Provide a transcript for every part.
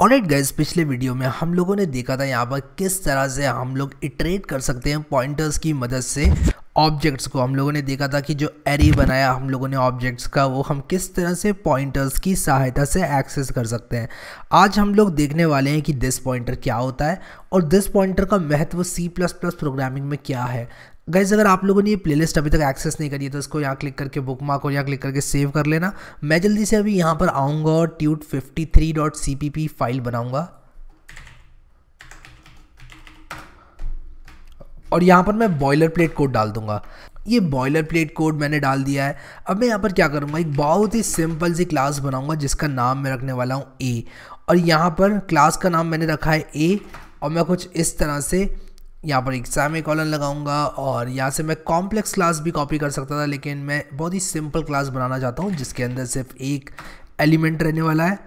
और eight gas पिछले video में हम लोगों ने देखा था यहाँ पर किस तरह से हम लोग इट्रेट कर सकते हैं पॉइंटर्स की मदद से ऑब्जेक्ट्स को हम लोगों ने देखा था कि जो एरे बनाया हम लोगों ने ऑब्जेक्ट्स का वो हम किस तरह से पॉइंटर्स की सहायता से एक्सेस कर सकते हैं आज हम लोग देखने वाले हैं कि दिस पॉइंटर क्या होता है और दिस पॉइंटर का महत्व सी प्लस प्लस प्रोग्रामिंग में क्या है गाइज अगर आप लोगों ने ये प्लेलिस्ट अभी तक एक्सेस नहीं करी है तो इसको यहाँ क्लिक करके बुक मार्क और यहाँ क्लिक करके सेव कर लेना मैं जल्दी से अभी यहाँ पर आऊँगा और tut fifty three dot C P P file बनाऊँगा और यहाँ पर मैं बॉयलर प्लेट कोड डाल दूंगा ये बॉयलर प्लेट कोड मैंने डाल दिया है अब मैं यहाँ पर क्या करूँगा एक बहुत ही सिंपल सी क्लास बनाऊँगा जिसका नाम मैं रखने वाला हूँ ए और यहाँ पर क्लास का नाम मैंने रखा है ए और मैं कुछ इस तरह से यहाँ पर एग्ज़ाम में कॉलन लगाऊंगा और यहाँ से मैं कॉम्प्लेक्स क्लास भी कॉपी कर सकता था लेकिन मैं बहुत ही सिंपल क्लास बनाना चाहता हूँ जिसके अंदर सिर्फ एक एलिमेंट रहने वाला है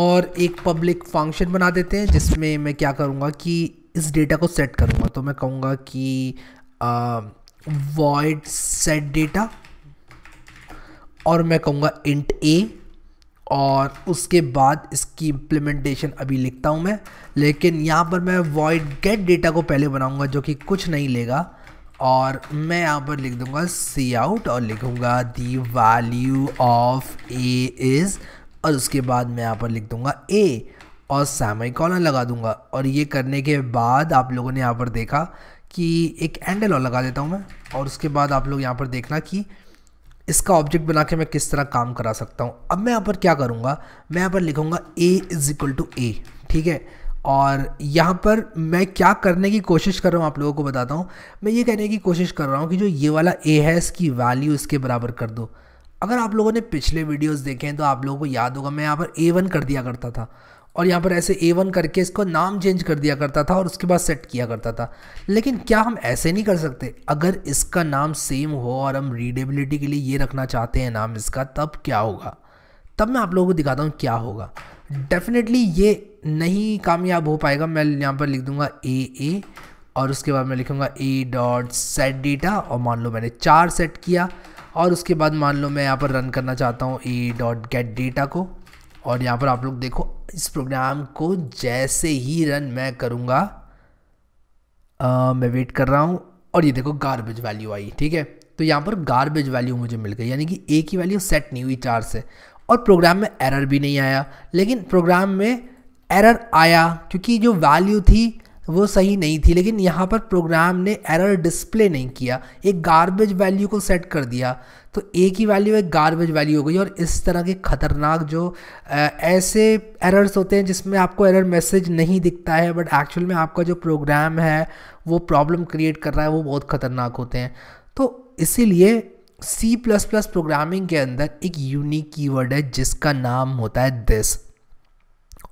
और एक पब्लिक फंक्शन बना देते हैं जिसमें मैं क्या करूँगा कि इस डेटा को सेट करूँगा तो मैं कहूँगा कि वॉइड सेट डेटा और मैं कहूँगा इंट ए और उसके बाद इसकी इम्प्लीमेंटेशन अभी लिखता हूँ मैं लेकिन यहाँ पर मैं वॉइड गेट डेटा को पहले बनाऊँगा जो कि कुछ नहीं लेगा और मैं यहाँ पर लिख दूँगा सी आउट और लिखूँगा the value of A is और उसके बाद मैं यहाँ पर लिख दूँगा ए और सैमई कॉलर लगा दूँगा और ये करने के बाद आप लोगों ने यहाँ पर देखा कि एक एंडल और लगा देता हूँ मैं और उसके बाद आप लोग यहाँ पर देखना कि इसका ऑब्जेक्ट बना के मैं किस तरह काम करा सकता हूँ अब मैं यहाँ पर क्या करूँगा मैं यहाँ पर लिखूँगा A is equal to A ठीक है और यहाँ पर मैं क्या करने की कोशिश कर रहा हूँ आप लोगों को बताता हूँ मैं ये कहने की कोशिश कर रहा हूँ कि जो ये वाला ए है इसकी वैल्यू इसके बराबर कर दो अगर आप लोगों ने पिछले वीडियोस देखे हैं तो आप लोगों को याद होगा मैं यहाँ पर ए वन कर दिया करता था और यहाँ पर ऐसे ए वन करके इसको नाम चेंज कर दिया करता था और उसके बाद सेट किया करता था लेकिन क्या हम ऐसे नहीं कर सकते अगर इसका नाम सेम हो और हम रीडेबिलिटी के लिए ये रखना चाहते हैं नाम इसका तब क्या होगा तब मैं आप लोगों को दिखाता हूँ क्या होगा डेफिनेटली ये नहीं कामयाब हो पाएगा मैं यहाँ पर लिख दूँगा ए ए और उसके बाद मैं लिखूँगा ए डॉट सेट डेटा और मान लो मैंने चार सेट किया और उसके बाद मान लो मैं यहाँ पर रन करना चाहता हूँ ए डॉट गेट डेटा को और यहाँ पर आप लोग देखो इस प्रोग्राम को जैसे ही रन मैं करूँगा मैं वेट कर रहा हूँ और ये देखो गार्बेज वैल्यू आई ठीक है तो यहाँ पर गार्बेज वैल्यू मुझे मिल गई यानी कि एक ही वैल्यू सेट नहीं हुई चार से और प्रोग्राम में एरर भी नहीं आया लेकिन प्रोग्राम में एरर आया क्योंकि जो वैल्यू थी वो सही नहीं थी लेकिन यहाँ पर प्रोग्राम ने एरर डिस्प्ले नहीं किया एक गार्बेज वैल्यू को सेट कर दिया तो ए की वैल्यू एक गार्बेज वैल्यू हो गई और इस तरह के ख़तरनाक जो ऐसे एरर्स होते हैं जिसमें आपको एरर मैसेज नहीं दिखता है बट एक्चुअल में आपका जो प्रोग्राम है वो प्रॉब्लम क्रिएट कर रहा है वो बहुत ख़तरनाक होते हैं तो इसीलिए सी प्लस प्लस प्रोग्रामिंग के अंदर एक यूनिक कीवर्ड है जिसका नाम होता है दिस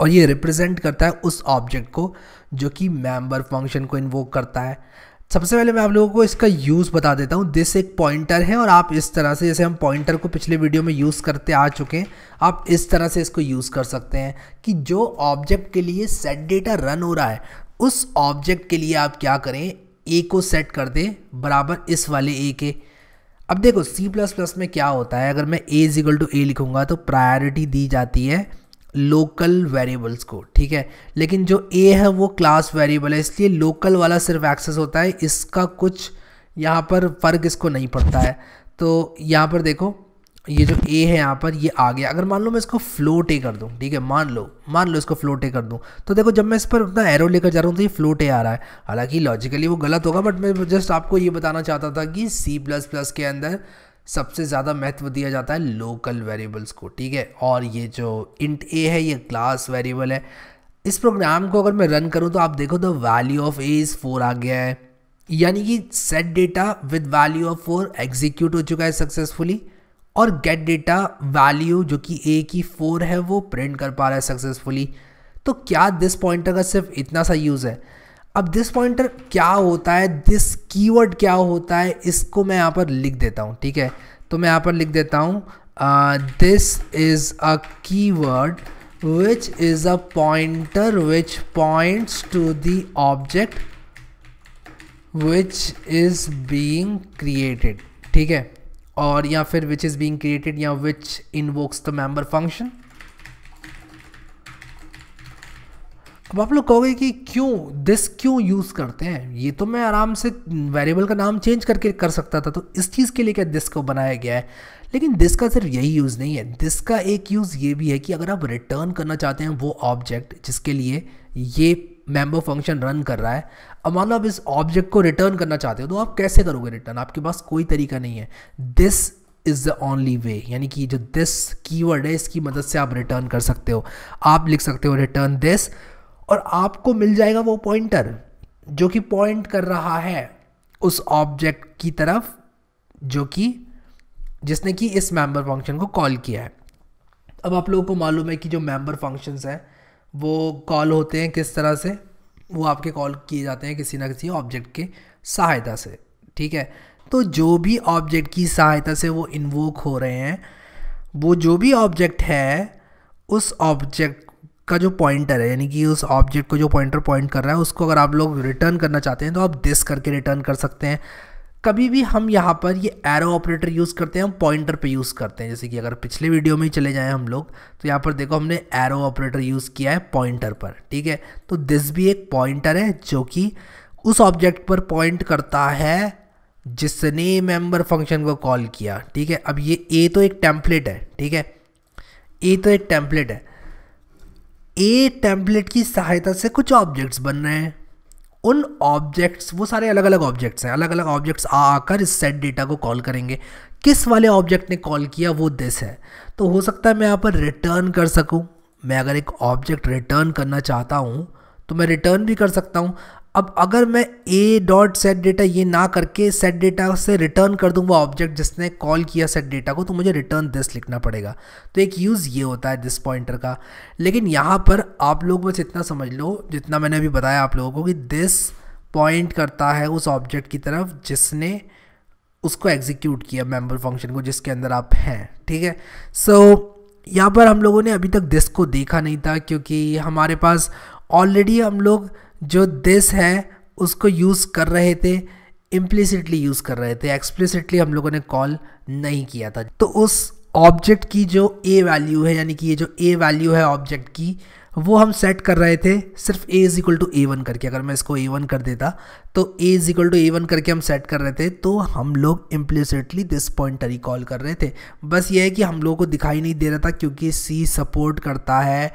और ये रिप्रेजेंट करता है उस ऑब्जेक्ट को जो कि मेंबर फंक्शन को इन्वोक करता है सबसे पहले मैं आप लोगों को इसका यूज़ बता देता हूँ दिस एक पॉइंटर है और आप इस तरह से जैसे हम पॉइंटर को पिछले वीडियो में यूज़ करते आ चुके हैं आप इस तरह से इसको यूज़ कर सकते हैं कि जो ऑब्जेक्ट के लिए सेट डेटा रन हो रहा है उस ऑब्जेक्ट के लिए आप क्या करें ए को सेट कर दें बराबर इस वाले ए के अब देखो सी प्लस प्लस में क्या होता है अगर मैं ए इजिकल टू ए लिखूँगा तो प्रायोरिटी दी जाती है लोकल वेरिएबल्स को ठीक है लेकिन जो ए है वो क्लास वेरिएबल है इसलिए लोकल वाला सिर्फ एक्सेस होता है इसका कुछ यहाँ पर फ़र्क इसको नहीं पड़ता है तो यहाँ पर देखो ये जो ए है यहाँ पर ये आ गया अगर मान लो मैं इसको फ्लोट ए कर दूँ ठीक है मान लो मान लो इसको फ्लोट ए कर दूँ तो देखो जब मैं इस पर अपना एरो लेकर जा रहा हूँ तो ये फ्लोट ए आ रहा है हालांकि लॉजिकली वो गलत होगा बट मैं जस्ट आपको ये बताना चाहता था कि सी प्लस प्लस के अंदर सबसे ज़्यादा महत्व दिया जाता है लोकल वेरिएबल्स को ठीक है और ये जो इंट ए है ये क्लास वेरिएबल है इस प्रोग्राम को अगर मैं रन करूँ तो आप देखो the value of A is four आ गया है यानी कि set data with value of four execute हो चुका है सक्सेसफुली और गेट डेटा वैल्यू जो कि ए की फोर है वो प्रिंट कर पा रहा है सक्सेसफुली तो क्या दिस पॉइंटर का सिर्फ इतना सा यूज़ है अब दिस पॉइंटर क्या होता है दिस कीवर्ड क्या होता है इसको मैं यहाँ पर लिख देता हूँ ठीक है तो मैं यहाँ पर लिख देता हूँ this is a keyword which is a pointer which points to the object which is being created ठीक है और या फिर विच इज बींग क्रिएटेड या which in invokes the member function अब आप लोग कहोगे कि क्यों दिस क्यों यूज़ करते हैं ये तो मैं आराम से वेरिएबल का नाम चेंज करके कर सकता था तो इस चीज़ के लिए क्या दिस को बनाया गया है लेकिन दिस का सिर्फ यही यूज़ नहीं है दिस का एक यूज़ ये भी है कि अगर आप रिटर्न करना चाहते हैं वो ऑब्जेक्ट जिसके लिए ये मेम्बर फंक्शन रन कर रहा है अब मान लो आप इस ऑब्जेक्ट को रिटर्न करना चाहते हो तो आप कैसे करोगे रिटर्न आपके पास कोई तरीका नहीं है this is the only way यानी कि जो दिस कीवर्ड है इसकी मदद से आप रिटर्न कर सकते हो आप लिख सकते हो रिटर्न दिस और आपको मिल जाएगा वो पॉइंटर जो कि पॉइंट कर रहा है उस ऑब्जेक्ट की तरफ जो कि जिसने कि इस मेंबर फंक्शन को कॉल किया है अब आप लोगों को मालूम है कि जो मेंबर फंक्शंस हैं वो कॉल होते हैं किस तरह से वो आपके कॉल किए जाते हैं किसी ना किसी ऑब्जेक्ट के सहायता से ठीक है तो जो भी ऑब्जेक्ट की सहायता से वो इन्वोक हो रहे हैं वो जो भी ऑब्जेक्ट है उस ऑब्जेक्ट का जो पॉइंटर है यानी कि उस ऑब्जेक्ट को जो पॉइंटर पॉइंट कर रहा है उसको अगर आप लोग रिटर्न करना चाहते हैं तो आप दिस करके रिटर्न कर सकते हैं कभी भी हम यहाँ पर ये एरो ऑपरेटर यूज़ करते हैं हम पॉइंटर पे यूज़ करते हैं जैसे कि अगर पिछले वीडियो में ही चले जाएं हम लोग तो यहाँ पर देखो हमने एरो ऑपरेटर यूज़ किया है पॉइंटर पर ठीक है तो दिस भी एक पॉइंटर है जो कि उस ऑब्जेक्ट पर पॉइंट करता है जिसने मेंबर फंक्शन को कॉल किया ठीक है अब ये ए तो एक टेम्पलेट है ठीक है ए तो एक टेम्पलेट है ए टेम्पलेट की सहायता से कुछ ऑब्जेक्ट्स बन रहे हैं उन ऑब्जेक्ट्स वो सारे अलग अलग ऑब्जेक्ट्स हैं अलग अलग ऑब्जेक्ट्स आकर इस सेट डेटा को कॉल करेंगे किस वाले ऑब्जेक्ट ने कॉल किया वो दिस है तो हो सकता है मैं यहाँ पर रिटर्न कर सकूँ मैं अगर एक ऑब्जेक्ट रिटर्न करना चाहता हूँ तो मैं रिटर्न भी कर सकता हूँ अब अगर मैं ए डॉट सेट डेटा ये ना करके सेट डेटा से रिटर्न कर दूँ वो ऑब्जेक्ट जिसने कॉल किया सेट डेटा को तो मुझे रिटर्न दिस लिखना पड़ेगा तो एक यूज़ ये होता है दिस पॉइंटर का लेकिन यहाँ पर आप लोग बस इतना समझ लो जितना मैंने अभी बताया आप लोगों को कि दिस पॉइंट करता है उस ऑब्जेक्ट की तरफ जिसने उसको एग्जीक्यूट किया मेम्बर फंक्शन को जिसके अंदर आप हैं ठीक है सो so, यहाँ पर हम लोगों ने अभी तक दिस को देखा नहीं था क्योंकि हमारे पास ऑलरेडी हम लोग जो दिस है उसको यूज़ कर रहे थे इम्प्लिसिटली यूज़ कर रहे थे एक्सप्लिसिटली हम लोगों ने कॉल नहीं किया था तो उस ऑब्जेक्ट की जो ए वैल्यू है यानी कि ये जो ए वैल्यू है ऑब्जेक्ट की वो हम सेट कर रहे थे सिर्फ A is equal to A one करके अगर मैं इसको ए वन कर देता तो A is equal to A one करके हम सेट कर रहे थे तो हम लोग इम्प्लिसिटली दिस पॉइंटर ही कॉल कर रहे थे बस ये है कि हम लोगों को दिखाई नहीं दे रहा था क्योंकि सी सपोर्ट करता है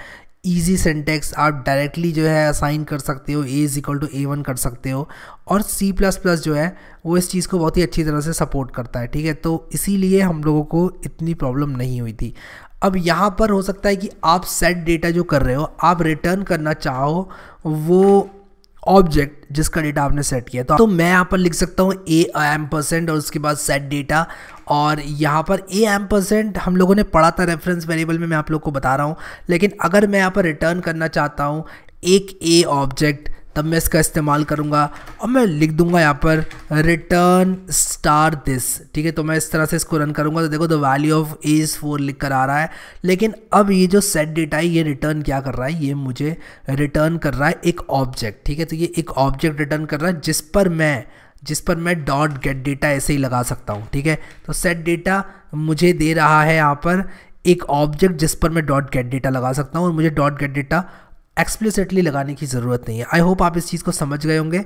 ईजी सेंटेक्स आप डायरेक्टली जो है असाइन कर सकते हो A is equal to A one कर सकते हो और सी प्लस प्लस जो है वो इस चीज़ को बहुत ही अच्छी तरह से सपोर्ट करता है ठीक है तो इसीलिए हम लोगों को इतनी प्रॉब्लम नहीं हुई थी अब यहाँ पर हो सकता है कि आप सेट डेटा जो कर रहे हो आप रिटर्न करना चाहो वो ऑब्जेक्ट जिसका डेटा आपने सेट किया तो, तो मैं यहाँ पर लिख सकता हूँ ए एम परसेंट और उसके बाद सेट डेटा और यहाँ पर ए एम परसेंट हम लोगों ने पढ़ा था रेफरेंस वेरिएबल में मैं आप लोग को बता रहा हूँ लेकिन अगर मैं यहाँ पर रिटर्न करना चाहता हूँ एक ए ऑब्जेक्ट तब मैं इसका इस्तेमाल करूँगा और मैं लिख दूंगा यहाँ पर रिटर्न स्टार दिस ठीक है तो मैं इस तरह से इसको रन करूँगा तो देखो the value of age four लिख कर आ रहा है लेकिन अब ये जो सेट डेटा है ये रिटर्न क्या कर रहा है ये मुझे रिटर्न कर रहा है एक ऑब्जेक्ट ठीक है तो ये एक ऑब्जेक्ट रिटर्न कर रहा है जिस पर मैं जिस पर मैं डॉट गेट डेटा ऐसे ही लगा सकता हूँ ठीक है तो सेट डेटा मुझे दे रहा है यहाँ पर एक ऑब्जेक्ट जिस पर मैं डॉट गेट डेटा लगा सकता हूँ और मुझे डॉट गेट डेटा एक्सप्लिसिटली लगाने की ज़रूरत नहीं है आई होप आप इस चीज़ को समझ गए होंगे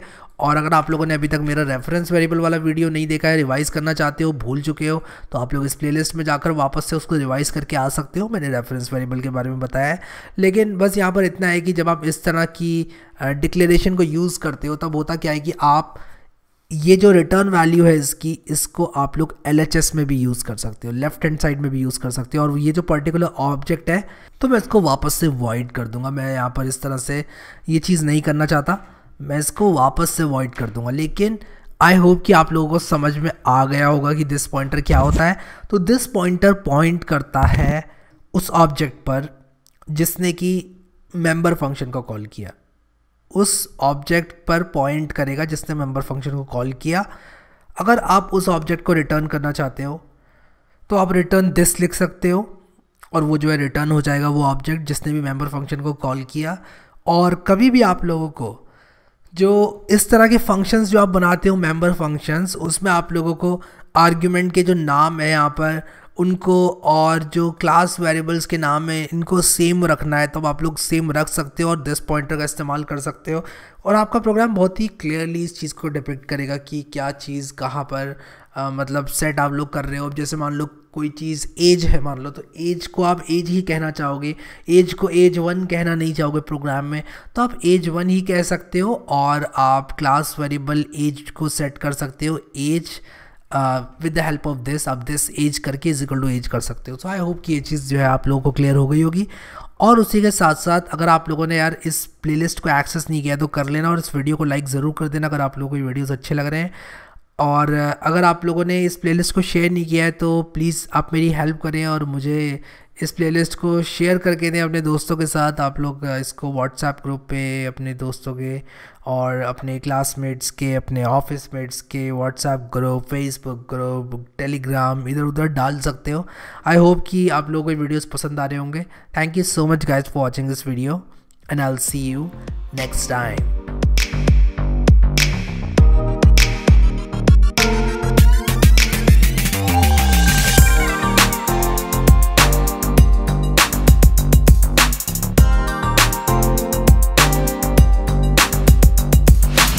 और अगर आप लोगों ने अभी तक मेरा रेफरेंस वेरिएबल वाला वीडियो नहीं देखा है रिवाइज़ करना चाहते हो भूल चुके हो तो आप लोग इस प्लेलिस्ट में जाकर वापस से उसको रिवाइज़ करके आ सकते हो मैंने रेफरेंस वेरिएबल के बारे में बताया है लेकिन बस यहाँ पर इतना है कि जब आप इस तरह की डिक्लेरेशन को यूज़ करते हो तब होता क्या है कि आप ये जो रिटर्न वैल्यू है इसकी इसको आप लोग एल में भी यूज़ कर सकते हो लेफ्ट हैंड साइड में भी यूज़ कर सकते हो और ये जो पर्टिकुलर ऑब्जेक्ट है तो मैं इसको वापस से वॉइड कर दूंगा मैं यहाँ पर इस तरह से ये चीज़ नहीं करना चाहता मैं इसको वापस से वॉइड कर दूंगा लेकिन आई होप कि आप लोगों को समझ में आ गया होगा कि दिस पॉइंटर क्या होता है तो दिस पॉइंटर पॉइंट करता है उस ऑब्जेक्ट पर जिसने कि मेम्बर फंक्शन को कॉल किया उस ऑब्जेक्ट पर पॉइंट करेगा जिसने मेंबर फंक्शन को कॉल किया अगर आप उस ऑब्जेक्ट को रिटर्न करना चाहते हो तो आप रिटर्न दिस लिख सकते हो और वो जो है रिटर्न हो जाएगा वो ऑब्जेक्ट जिसने भी मेंबर फंक्शन को कॉल किया और कभी भी आप लोगों को जो इस तरह के फंक्शंस जो आप बनाते हो मेंबर फंक्शंस उसमें आप लोगों को आर्ग्यूमेंट के जो नाम है यहाँ पर उनको और जो क्लास वेरिएबल्स के नाम है इनको सेम रखना है तब तो आप लोग सेम रख सकते हो और दिस पॉइंटर का इस्तेमाल कर सकते हो और आपका प्रोग्राम बहुत ही क्लियरली इस चीज़ को डिपेक्ट करेगा कि क्या चीज़ कहाँ पर आ, मतलब सेट आप लोग कर रहे हो जैसे मान लो कोई चीज़ एज है मान लो तो एज को आप एज ही कहना चाहोगे एज को एज वन कहना नहीं चाहोगे प्रोग्राम में तो आप एज वन ही कह सकते हो और आप क्लास वेरिएबल एज को सेट कर सकते हो age with the help of this आप दिस एज करके इज इक्वल टू एज कर सकते हो सो आई होप कि ये चीज़ जो है आप लोगों को क्लियर हो गई होगी और उसी के साथ साथ अगर आप लोगों ने यार इस प्लेलिस्ट को एक्सेस नहीं किया तो कर लेना और इस वीडियो को लाइक ज़रूर कर देना अगर आप लोगों को ये वीडियोज़ अच्छे लग रहे हैं और अगर आप लोगों ने इस प्लेलिस्ट को शेयर नहीं किया है तो प्लीज़ आप मेरी हेल्प करें और मुझे इस प्लेलिस्ट को शेयर करके दें अपने दोस्तों के साथ आप लोग इसको व्हाट्सएप ग्रुप पे अपने दोस्तों के और अपने क्लासमेट्स के अपने ऑफिस मेट्स के WhatsApp group Facebook group Telegram इधर उधर डाल सकते हो आई होप कि आप लोगों को वीडियोस पसंद आ रहे होंगे thank you so much guys for watching this video and I see you next time